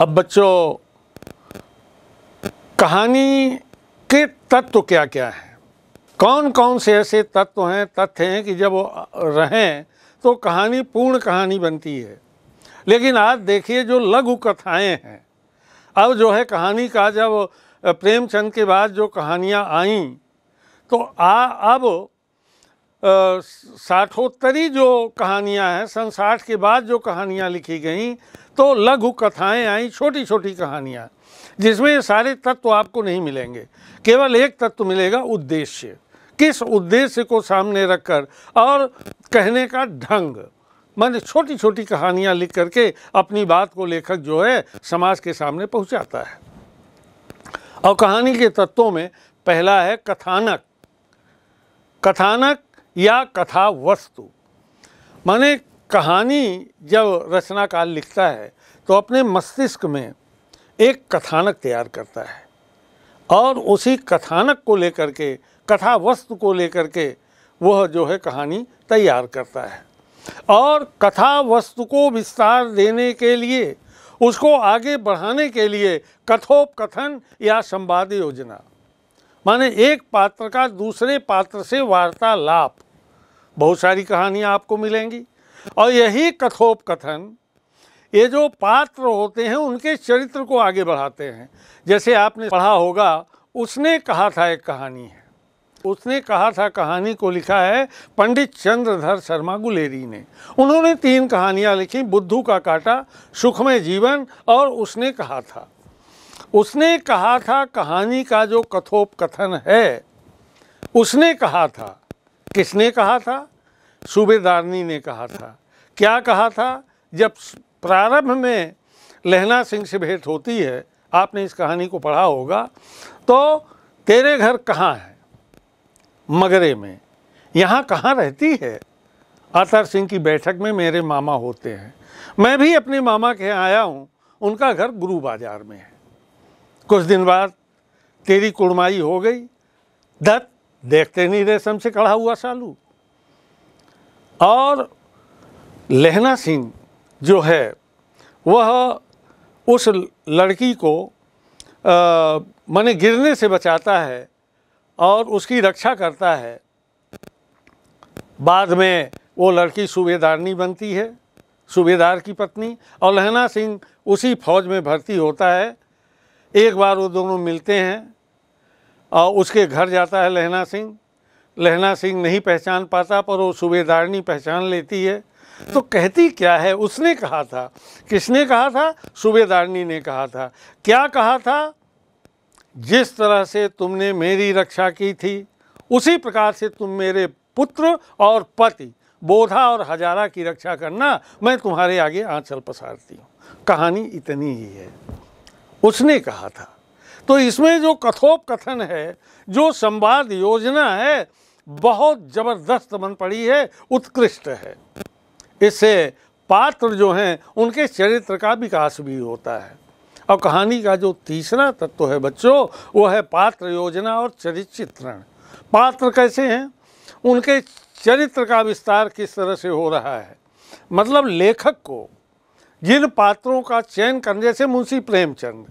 अब बच्चों कहानी के तत्व क्या क्या हैं कौन कौन से ऐसे तत्व हैं तथ्य हैं कि जब वो रहें तो कहानी पूर्ण कहानी बनती है लेकिन आज देखिए जो लघु कथाएं हैं अब जो है कहानी का जब प्रेमचंद के बाद जो कहानियाँ आईं तो आ अब साठोत्तरी जो कहानियाँ हैं सन साठ के बाद जो कहानियाँ लिखी गई तो लघु कथाएं आई छोटी छोटी कहानियाँ जिसमें ये सारे तत्व तो आपको नहीं मिलेंगे केवल एक तत्व तो मिलेगा उद्देश्य किस उद्देश्य को सामने रखकर और कहने का ढंग मैंने छोटी छोटी कहानियाँ लिख करके अपनी बात को लेखक जो है समाज के सामने पहुँचाता है और कहानी के तत्वों में पहला है कथानक कथानक या कथा वस्तु माने कहानी जब रचनाकार लिखता है तो अपने मस्तिष्क में एक कथानक तैयार करता है और उसी कथानक को लेकर के कथा वस्तु को लेकर के वह जो है कहानी तैयार करता है और कथा वस्तु को विस्तार देने के लिए उसको आगे बढ़ाने के लिए कथोपकथन या संवाद योजना माने एक पात्र का दूसरे पात्र से वार्तालाप बहुत सारी कहानियाँ आपको मिलेंगी और यही कथोपकथन ये जो पात्र होते हैं उनके चरित्र को आगे बढ़ाते हैं जैसे आपने पढ़ा होगा उसने कहा था एक कहानी है उसने कहा था कहानी को लिखा है पंडित चंद्रधर शर्मा गुलेरी ने उन्होंने तीन कहानियाँ लिखी बुद्धू का काटा सुखमय जीवन और उसने कहा था उसने कहा था कहानी का जो कथोपकथन है उसने कहा था किसने कहा था सूबेदारनी ने कहा था क्या कहा था जब प्रारंभ में लहना सिंह से भेंट होती है आपने इस कहानी को पढ़ा होगा तो तेरे घर कहाँ है मगरे में यहाँ कहाँ रहती है आतर सिंह की बैठक में मेरे मामा होते हैं मैं भी अपने मामा के यहाँ आया हूँ उनका घर गुरु बाजार में है कुछ दिन बाद तेरी कुड़माई हो गई दत्त देखते नहीं रेशम से कढ़ा हुआ सालू और लहना सिंह जो है वह उस लड़की को माने गिरने से बचाता है और उसकी रक्षा करता है बाद में वो लड़की सूबेदारनी बनती है सूबेदार की पत्नी और लहना सिंह उसी फौज में भर्ती होता है एक बार वो दोनों मिलते हैं और उसके घर जाता है लहना सिंह लहना सिंह नहीं पहचान पाता पर वो सूबेदारनी पहचान लेती है तो कहती क्या है उसने कहा था किसने कहा था सूबेदारनी ने कहा था क्या कहा था जिस तरह से तुमने मेरी रक्षा की थी उसी प्रकार से तुम मेरे पुत्र और पति बोधा और हजारा की रक्षा करना मैं तुम्हारे आगे आंचल पसारती हूँ कहानी इतनी ही है उसने कहा था तो इसमें जो कथोपकथन है जो संवाद योजना है बहुत जबरदस्त बन पड़ी है उत्कृष्ट है इससे पात्र जो हैं उनके चरित्र का विकास भी होता है और कहानी का जो तीसरा तत्व है बच्चों वो है पात्र योजना और चरित्र चित्रण पात्र कैसे हैं उनके चरित्र का विस्तार किस तरह से हो रहा है मतलब लेखक को जिन पात्रों का चयन करने जैसे मुंशी प्रेमचंद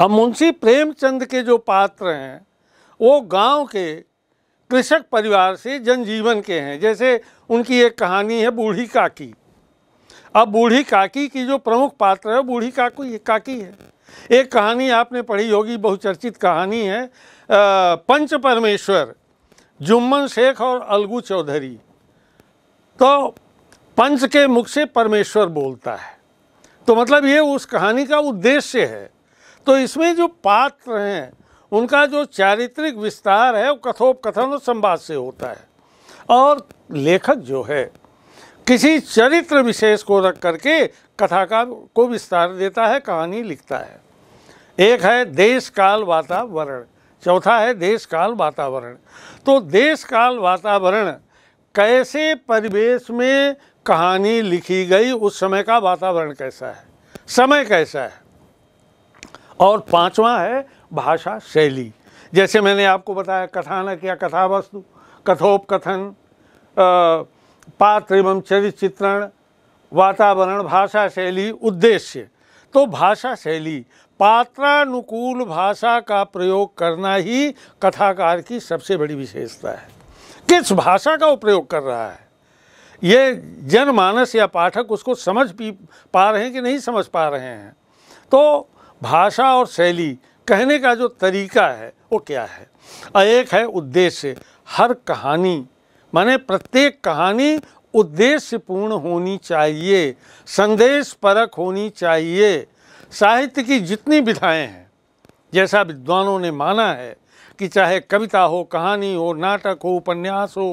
अब मुंशी प्रेमचंद के जो पात्र हैं वो गांव के कृषक परिवार से जनजीवन के हैं जैसे उनकी एक कहानी है बूढ़ी काकी अब बूढ़ी काकी की जो प्रमुख पात्र है बूढ़ी काकू काकी है एक कहानी आपने पढ़ी होगी बहुचर्चित कहानी है पंच परमेश्वर जुम्मन शेख और अलगू चौधरी तो पंच के मुख से परमेश्वर बोलता है तो मतलब ये उस कहानी का उद्देश्य है तो इसमें जो पात्र हैं उनका जो चारित्रिक विस्तार है वो कथोपकथन और संवाद से होता है और लेखक जो है किसी चरित्र विशेष को रख करके कथा का को विस्तार देता है कहानी लिखता है एक है देश काल वातावरण चौथा है देश काल वातावरण तो देश काल वातावरण कैसे परिवेश में कहानी लिखी गई उस समय का वातावरण कैसा है समय कैसा है और पांचवा है भाषा शैली जैसे मैंने आपको बताया कथानक या कथा वस्तु कथोपकथन पात्र एवं चरित्र चित्रण वातावरण भाषा शैली उद्देश्य तो भाषा शैली पात्रानुकूल भाषा का प्रयोग करना ही कथाकार की सबसे बड़ी विशेषता है किस भाषा का वो प्रयोग कर रहा है ये जनमानस या पाठक उसको समझ भी पा रहे हैं कि नहीं समझ पा रहे हैं तो भाषा और शैली कहने का जो तरीका है वो क्या है एक है उद्देश्य हर कहानी माने प्रत्येक कहानी उद्देश्यपूर्ण होनी चाहिए संदेश परक होनी चाहिए साहित्य की जितनी विधाएं हैं जैसा विद्वानों ने माना है कि चाहे कविता हो कहानी हो नाटक हो उपन्यास हो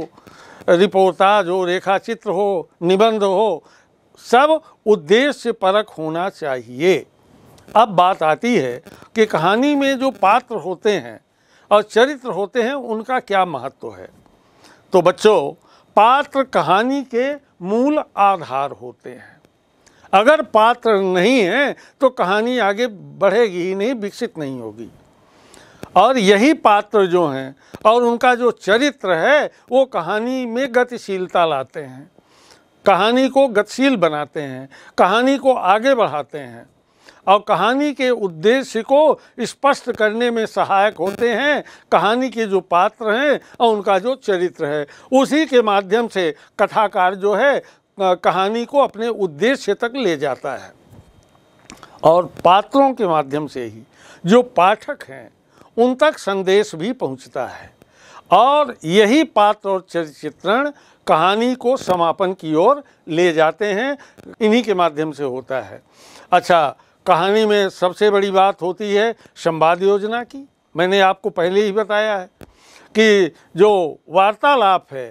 रिपोर्टाज हो रेखा चित्र हो निबंध हो सब उद्देश्य परक होना चाहिए अब बात आती है कि कहानी में जो पात्र होते हैं और चरित्र होते हैं उनका क्या महत्व है तो बच्चों पात्र कहानी के मूल आधार होते हैं अगर पात्र नहीं हैं तो कहानी आगे बढ़ेगी ही नहीं विकसित नहीं होगी और यही पात्र जो हैं और उनका जो चरित्र है वो कहानी में गतिशीलता लाते हैं कहानी को गतिशील बनाते हैं कहानी को आगे बढ़ाते हैं और कहानी के उद्देश्य को स्पष्ट करने में सहायक होते हैं कहानी के जो पात्र हैं और उनका जो चरित्र है उसी के माध्यम से कथाकार जो है कहानी को अपने उद्देश्य तक ले जाता है और पात्रों के माध्यम से ही जो पाठक हैं उन तक संदेश भी पहुंचता है और यही पात्र और चरित्रण कहानी को समापन की ओर ले जाते हैं इन्हीं के माध्यम से होता है अच्छा कहानी में सबसे बड़ी बात होती है संवाद योजना की मैंने आपको पहले ही बताया है कि जो वार्तालाप है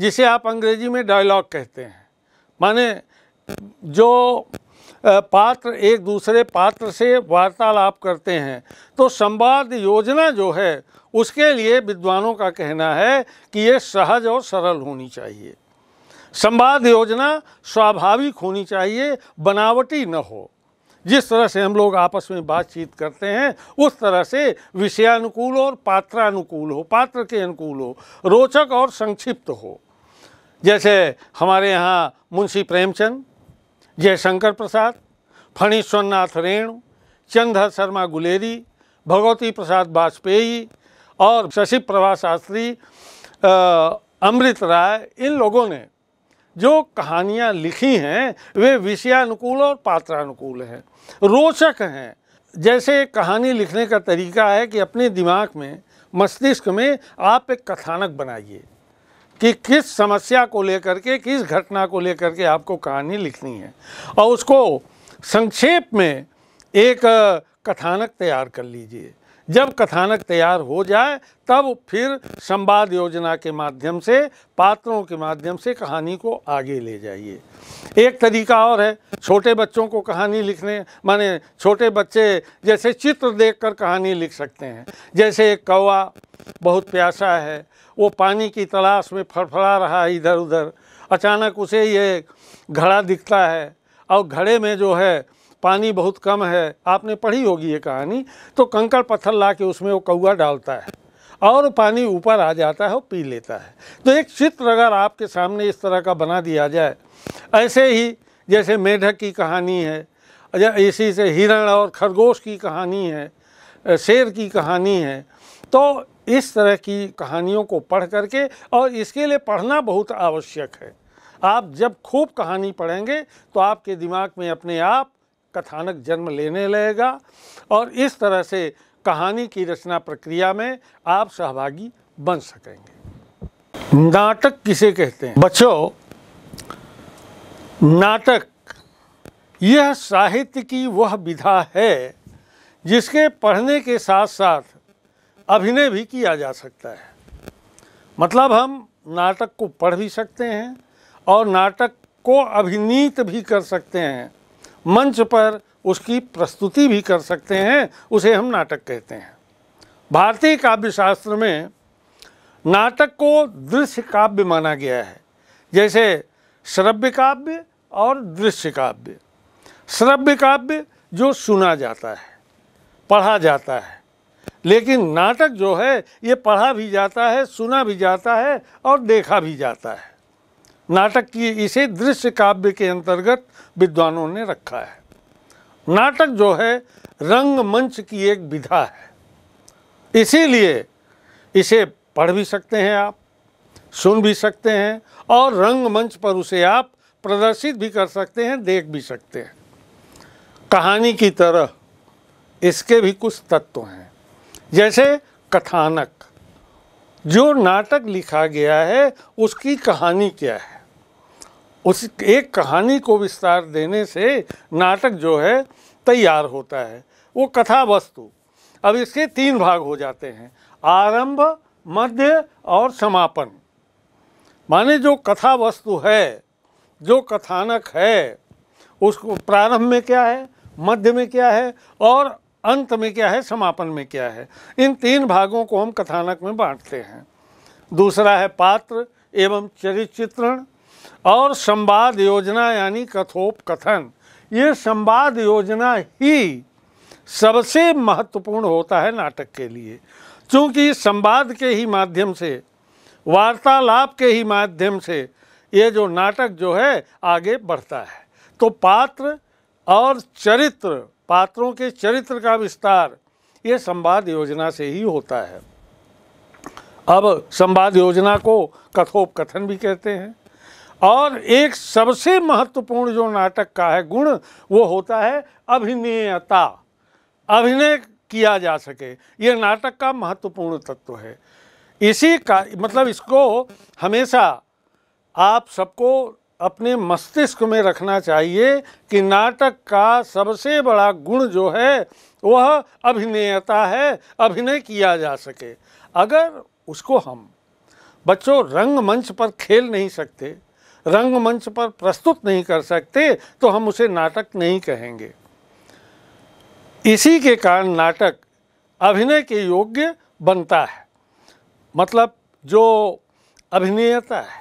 जिसे आप अंग्रेजी में डायलॉग कहते हैं माने जो पात्र एक दूसरे पात्र से वार्तालाप करते हैं तो संवाद योजना जो है उसके लिए विद्वानों का कहना है कि ये सहज और सरल होनी चाहिए संवाद योजना स्वाभाविक होनी चाहिए बनावटी न हो जिस तरह से हम लोग आपस में बातचीत करते हैं उस तरह से विषयानुकूल और पात्रानुकूल हो पात्र के अनुकूल हो रोचक और संक्षिप्त हो जैसे हमारे यहाँ मुंशी प्रेमचंद जयशंकर प्रसाद फणीश्वरनाथ रेणु चंद्र शर्मा गुलेरी भगवती प्रसाद वाजपेयी और शशि प्रभा शास्त्री अमृत राय इन लोगों ने जो कहानियाँ लिखी हैं वे विषयानुकूल और पात्रानुकूल हैं रोचक हैं जैसे कहानी लिखने का तरीका है कि अपने दिमाग में मस्तिष्क में आप एक कथानक बनाइए कि किस समस्या को लेकर के किस घटना को लेकर के आपको कहानी लिखनी है और उसको संक्षेप में एक कथानक तैयार कर लीजिए जब कथानक तैयार हो जाए तब फिर संवाद योजना के माध्यम से पात्रों के माध्यम से कहानी को आगे ले जाइए एक तरीका और है छोटे बच्चों को कहानी लिखने माने छोटे बच्चे जैसे चित्र देखकर कहानी लिख सकते हैं जैसे एक कौवा बहुत प्यासा है वो पानी की तलाश में फड़फड़ा रहा है इधर उधर अचानक उसे ये घड़ा दिखता है और घड़े में जो है पानी बहुत कम है आपने पढ़ी होगी ये कहानी तो कंकड़ पत्थर ला के उसमें वो कौआ डालता है और पानी ऊपर आ जाता है और पी लेता है तो एक चित्र अगर आपके सामने इस तरह का बना दिया जाए ऐसे ही जैसे मेढक की कहानी है या इसी से हिरण और खरगोश की कहानी है शेर की कहानी है तो इस तरह की कहानियों को पढ़ करके और इसके लिए पढ़ना बहुत आवश्यक है आप जब खूब कहानी पढ़ेंगे तो आपके दिमाग में अपने आप कथानक जन्म लेने लगेगा और इस तरह से कहानी की रचना प्रक्रिया में आप सहभागी बन सकेंगे नाटक किसे कहते हैं बच्चों नाटक यह साहित्य की वह विधा है जिसके पढ़ने के साथ साथ अभिनय भी किया जा सकता है मतलब हम नाटक को पढ़ भी सकते हैं और नाटक को अभिनीत भी कर सकते हैं मंच पर उसकी प्रस्तुति भी कर सकते हैं उसे हम नाटक कहते हैं भारतीय काव्य शास्त्र में नाटक को दृश्य काव्य माना गया है जैसे श्रव्य काव्य और दृश्य काव्य श्रव्य काव्य जो सुना जाता है पढ़ा जाता है लेकिन नाटक जो है ये पढ़ा भी जाता है सुना भी जाता है और देखा भी जाता है नाटक की इसे दृश्य काव्य के अंतर्गत विद्वानों ने रखा है नाटक जो है रंगमंच की एक विधा है इसीलिए इसे पढ़ भी सकते हैं आप सुन भी सकते हैं और रंगमंच पर उसे आप प्रदर्शित भी कर सकते हैं देख भी सकते हैं कहानी की तरह इसके भी कुछ तत्व हैं जैसे कथानक जो नाटक लिखा गया है उसकी कहानी क्या है उस एक कहानी को विस्तार देने से नाटक जो है तैयार होता है वो कथा वस्तु अब इसके तीन भाग हो जाते हैं आरंभ मध्य और समापन माने जो कथा वस्तु है जो कथानक है उसको प्रारंभ में क्या है मध्य में क्या है और अंत में क्या है समापन में क्या है इन तीन भागों को हम कथानक में बांटते हैं दूसरा है पात्र एवं चरित्र चित्रण और संवाद योजना यानी कथोपकथन ये संवाद योजना ही सबसे महत्वपूर्ण होता है नाटक के लिए क्योंकि संवाद के ही माध्यम से वार्तालाप के ही माध्यम से ये जो नाटक जो है आगे बढ़ता है तो पात्र और चरित्र पात्रों के चरित्र का विस्तार ये संवाद योजना से ही होता है अब संवाद योजना को कथोपकथन भी कहते हैं और एक सबसे महत्वपूर्ण जो नाटक का है गुण वो होता है अभिनयता अभिनय किया जा सके ये नाटक का महत्वपूर्ण तत्व है इसी का मतलब इसको हमेशा आप सबको अपने मस्तिष्क में रखना चाहिए कि नाटक का सबसे बड़ा गुण जो है वह अभिनयता है अभिनय किया जा सके अगर उसको हम बच्चों रंगमंच पर खेल नहीं सकते रंगमंच पर प्रस्तुत नहीं कर सकते तो हम उसे नाटक नहीं कहेंगे इसी के कारण नाटक अभिनय के योग्य बनता है मतलब जो अभिनयता है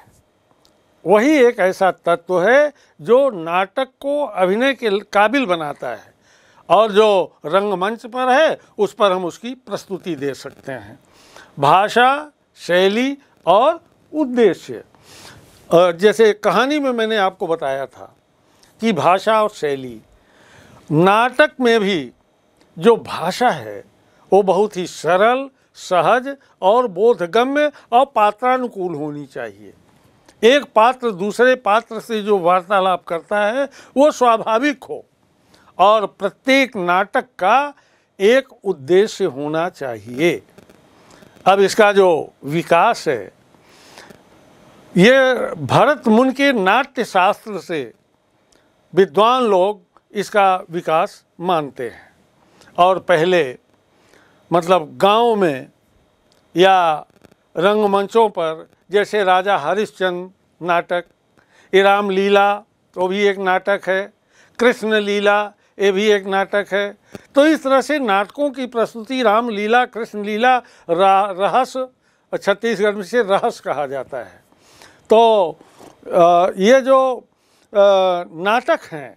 वही एक ऐसा तत्व है जो नाटक को अभिनय के काबिल बनाता है और जो रंगमंच पर है उस पर हम उसकी प्रस्तुति दे सकते हैं भाषा शैली और उद्देश्य और जैसे कहानी में मैंने आपको बताया था कि भाषा और शैली नाटक में भी जो भाषा है वो बहुत ही सरल सहज और बोधगम्य और पात्रानुकूल होनी चाहिए एक पात्र दूसरे पात्र से जो वार्तालाप करता है वो स्वाभाविक हो और प्रत्येक नाटक का एक उद्देश्य होना चाहिए अब इसका जो विकास है ये भरत मुन के नाट्य शास्त्र से विद्वान लोग इसका विकास मानते हैं और पहले मतलब गांव में या रंगमंचों पर जैसे राजा हरिश्चंद्र नाटक इराम लीला वो भी एक नाटक है कृष्ण लीला ये भी एक नाटक है तो इस तरह से नाटकों की प्रस्तुति रामलीला कृष्ण लीला रहस्य छत्तीसगढ़ में से रहस्य कहा जाता है तो ये जो नाटक हैं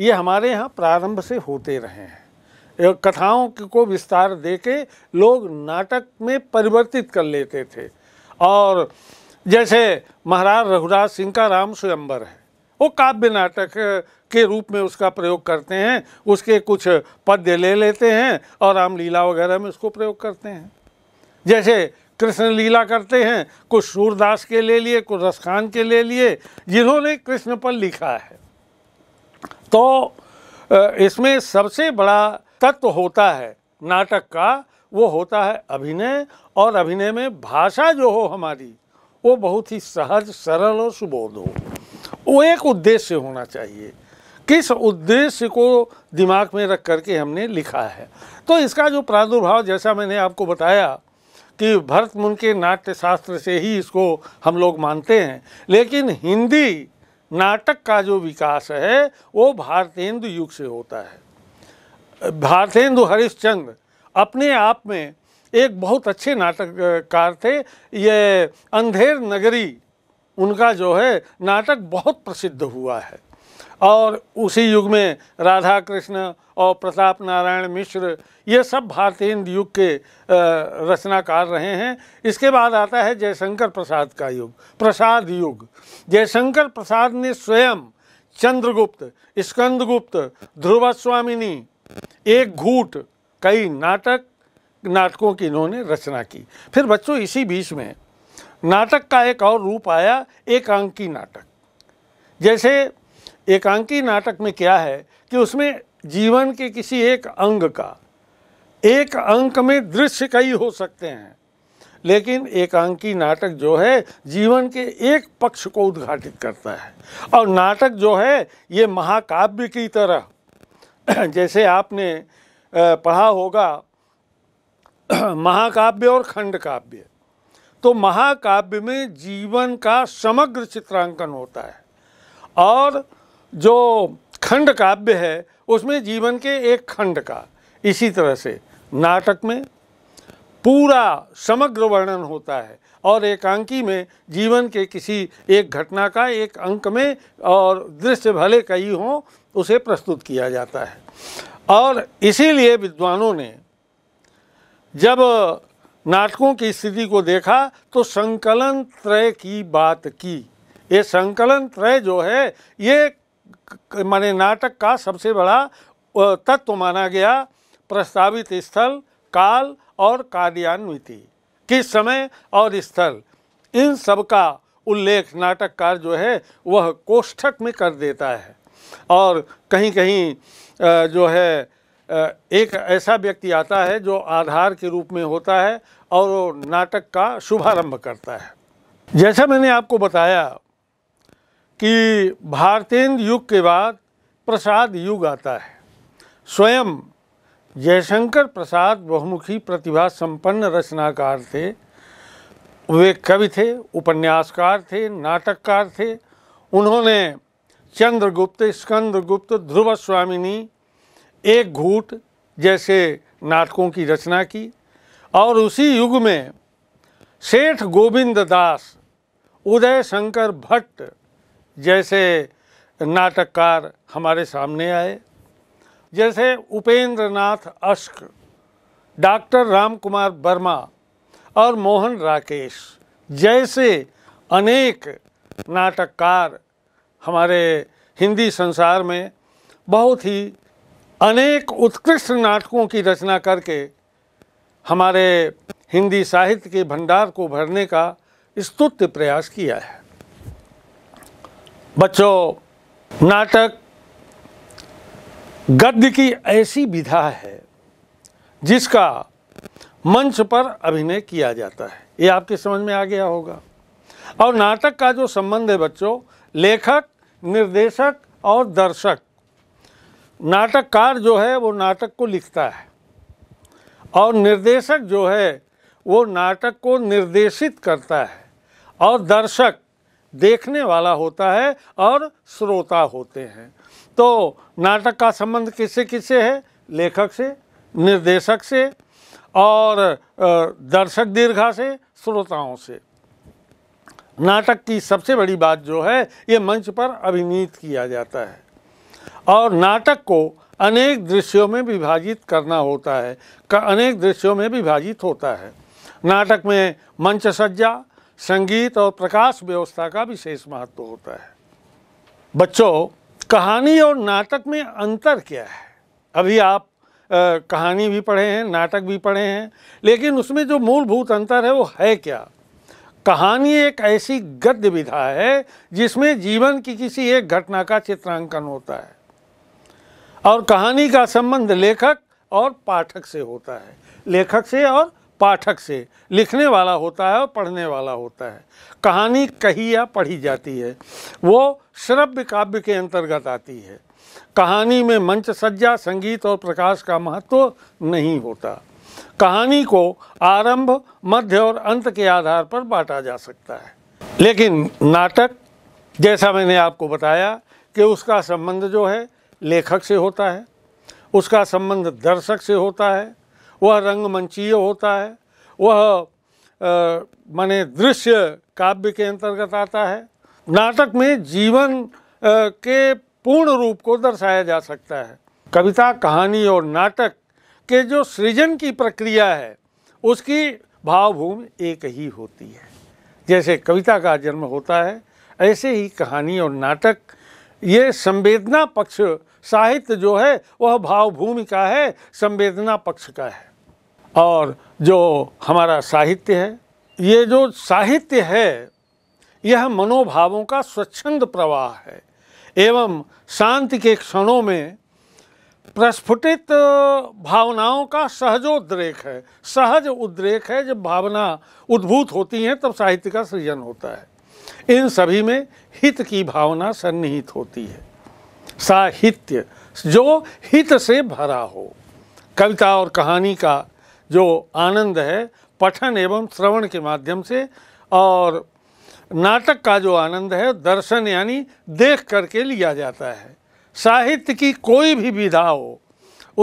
ये हमारे यहाँ प्रारंभ से होते रहे हैं कथाओं को विस्तार दे के लोग नाटक में परिवर्तित कर लेते थे और जैसे महाराज रघुराज सिंह का राम स्वयंबर है वो काव्य नाटक के रूप में उसका प्रयोग करते हैं उसके कुछ पद्य ले लेते हैं और रामलीला वगैरह में उसको प्रयोग करते हैं जैसे कृष्ण लीला करते हैं कुछ सूरदास के ले लिए कुछ रसखान के ले लिए जिन्होंने कृष्ण पर लिखा है तो इसमें सबसे बड़ा तत्व होता है नाटक का वो होता है अभिनय और अभिनय में भाषा जो हो हमारी वो बहुत ही सहज सरल और सुबोध हो वो एक उद्देश्य होना चाहिए किस उद्देश्य को दिमाग में रख करके हमने लिखा है तो इसका जो प्रादुर्भाव जैसा मैंने आपको बताया कि भरत मुन के नाट्य शास्त्र से ही इसको हम लोग मानते हैं लेकिन हिंदी नाटक का जो विकास है वो भारतेंदु युग से होता है भारतेंदु हरिश्चंद्र अपने आप में एक बहुत अच्छे नाटककार थे ये अंधेर नगरी उनका जो है नाटक बहुत प्रसिद्ध हुआ है और उसी युग में राधा कृष्ण और प्रताप नारायण मिश्र ये सब भारतीय युग के रचनाकार रहे हैं इसके बाद आता है जयशंकर प्रसाद का युग प्रसाद युग जयशंकर प्रसाद ने स्वयं चंद्रगुप्त स्कंदगुप्त ध्रुवस्वामिनी एक घूट कई नाटक नाटकों की इन्होंने रचना की फिर बच्चों इसी बीच में नाटक का एक और रूप आया एकांकी नाटक जैसे एकांकी नाटक में क्या है कि उसमें जीवन के किसी एक अंग का एक अंक में दृश्य कई हो सकते हैं लेकिन एकांकी नाटक जो है जीवन के एक पक्ष को उद्घाटित करता है और नाटक जो है ये महाकाव्य की तरह जैसे आपने पढ़ा होगा महाकाव्य और खंड काव्य तो महाकाव्य में जीवन का समग्र चित्रांकन होता है और जो खंड काव्य है उसमें जीवन के एक खंड का इसी तरह से नाटक में पूरा समग्र वर्णन होता है और एकांकी में जीवन के किसी एक घटना का एक अंक में और दृश्य भले कई हों उसे प्रस्तुत किया जाता है और इसीलिए विद्वानों ने जब नाटकों की स्थिति को देखा तो संकलन त्रय की बात की ये संकलन त्रय जो है ये माने नाटक का सबसे बड़ा तत्व माना गया प्रस्तावित स्थल काल और कार्यान्विति किस समय और स्थल इन सब का उल्लेख नाटककार जो है वह कोष्ठक में कर देता है और कहीं कहीं जो है एक ऐसा व्यक्ति आता है जो आधार के रूप में होता है और वो नाटक का शुभारंभ करता है जैसा मैंने आपको बताया कि भारतेंद्र युग के बाद प्रसाद युग आता है स्वयं जयशंकर प्रसाद बहुमुखी प्रतिभा संपन्न रचनाकार थे वे कवि थे उपन्यासकार थे नाटककार थे उन्होंने चंद्रगुप्त स्कंदगुप्त ध्रुव स्वामिनी एक घूट जैसे नाटकों की रचना की और उसी युग में सेठ गोविंद दास उदय शंकर भट्ट जैसे नाटककार हमारे सामने आए जैसे उपेंद्र नाथ अश्क डॉक्टर राम कुमार वर्मा और मोहन राकेश जैसे अनेक नाटककार हमारे हिंदी संसार में बहुत ही अनेक उत्कृष्ट नाटकों की रचना करके हमारे हिंदी साहित्य के भंडार को भरने का स्तुत्य प्रयास किया है बच्चों नाटक गद्य की ऐसी विधा है जिसका मंच पर अभिनय किया जाता है ये आपके समझ में आ गया होगा और नाटक का जो संबंध है बच्चों लेखक निर्देशक और दर्शक नाटककार जो है वो नाटक को लिखता है और निर्देशक जो है वो नाटक को निर्देशित करता है और दर्शक देखने वाला होता है और श्रोता होते हैं तो नाटक का संबंध किससे किससे है लेखक से निर्देशक से और दर्शक दीर्घा से श्रोताओं से नाटक की सबसे बड़ी बात जो है ये मंच पर अभिनीत किया जाता है और नाटक को अनेक दृश्यों में विभाजित करना होता है का अनेक दृश्यों में विभाजित होता है नाटक में मंच सज्जा संगीत और प्रकाश व्यवस्था का विशेष महत्व होता है बच्चों कहानी और नाटक में अंतर क्या है अभी आप आ, कहानी भी पढ़े हैं नाटक भी पढ़े हैं लेकिन उसमें जो मूलभूत अंतर है वो है क्या कहानी एक ऐसी गद्य विधा है जिसमें जीवन की किसी एक घटना का चित्रांकन होता है और कहानी का संबंध लेखक और पाठक से होता है लेखक से और पाठक से लिखने वाला होता है और पढ़ने वाला होता है कहानी कही या पढ़ी जाती है वो श्रव्य काव्य के अंतर्गत आती है कहानी में मंच सज्जा संगीत और प्रकाश का महत्व तो नहीं होता कहानी को आरंभ मध्य और अंत के आधार पर बांटा जा सकता है लेकिन नाटक जैसा मैंने आपको बताया कि उसका संबंध जो है लेखक से होता है उसका संबंध दर्शक से होता है वह रंगमंचीय होता है वह माने दृश्य काव्य के अंतर्गत आता है नाटक में जीवन के पूर्ण रूप को दर्शाया जा सकता है कविता कहानी और नाटक के जो सृजन की प्रक्रिया है उसकी भावभूमि एक ही होती है जैसे कविता का जन्म होता है ऐसे ही कहानी और नाटक ये संवेदना पक्ष साहित्य जो है वह भावभूमि का है संवेदना पक्ष का है और जो हमारा साहित्य है ये जो साहित्य है यह मनोभावों का स्वच्छंद प्रवाह है एवं शांति के क्षणों में प्रस्फुटित भावनाओं का सहजोद्रेक है सहज उद्रेक है जब भावना उद्भूत होती है तब साहित्य का सृजन होता है इन सभी में हित की भावना सन्निहित होती है साहित्य जो हित से भरा हो कविता और कहानी का जो आनंद है पठन एवं श्रवण के माध्यम से और नाटक का जो आनंद है दर्शन यानी देख करके लिया जाता है साहित्य की कोई भी विधा हो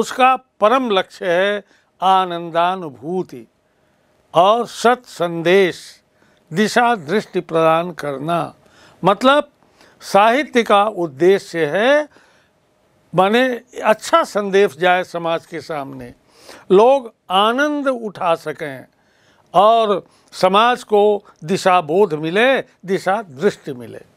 उसका परम लक्ष्य है आनंदानुभूति और सत संदेश दिशा दृष्टि प्रदान करना मतलब साहित्य का उद्देश्य है माने अच्छा संदेश जाए समाज के सामने लोग आनंद उठा सकें और समाज को दिशा बोध मिले दिशा दृष्टि मिले